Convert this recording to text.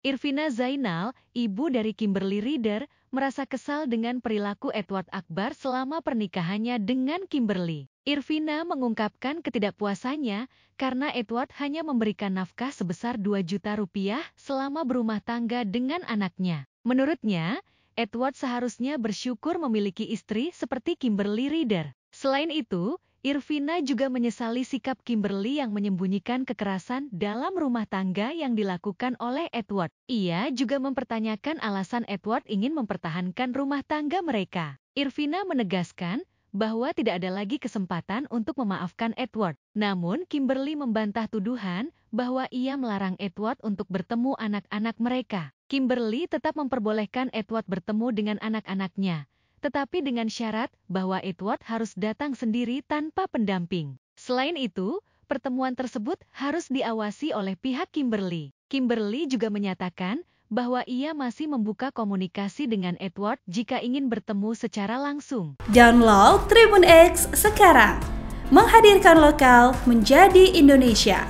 Irvina Zainal, ibu dari Kimberly Reader, merasa kesal dengan perilaku Edward Akbar selama pernikahannya dengan Kimberly. Irvina mengungkapkan ketidakpuasannya karena Edward hanya memberikan nafkah sebesar 2 juta rupiah selama berumah tangga dengan anaknya. Menurutnya, Edward seharusnya bersyukur memiliki istri seperti Kimberly Reader. Selain itu, Irvina juga menyesali sikap Kimberly yang menyembunyikan kekerasan dalam rumah tangga yang dilakukan oleh Edward. Ia juga mempertanyakan alasan Edward ingin mempertahankan rumah tangga mereka. Irvina menegaskan bahwa tidak ada lagi kesempatan untuk memaafkan Edward. Namun Kimberly membantah tuduhan bahwa ia melarang Edward untuk bertemu anak-anak mereka. Kimberly tetap memperbolehkan Edward bertemu dengan anak-anaknya tetapi dengan syarat bahwa Edward harus datang sendiri tanpa pendamping. Selain itu, pertemuan tersebut harus diawasi oleh pihak Kimberly. Kimberly juga menyatakan bahwa ia masih membuka komunikasi dengan Edward jika ingin bertemu secara langsung. Download Tribun X sekarang, menghadirkan lokal menjadi Indonesia.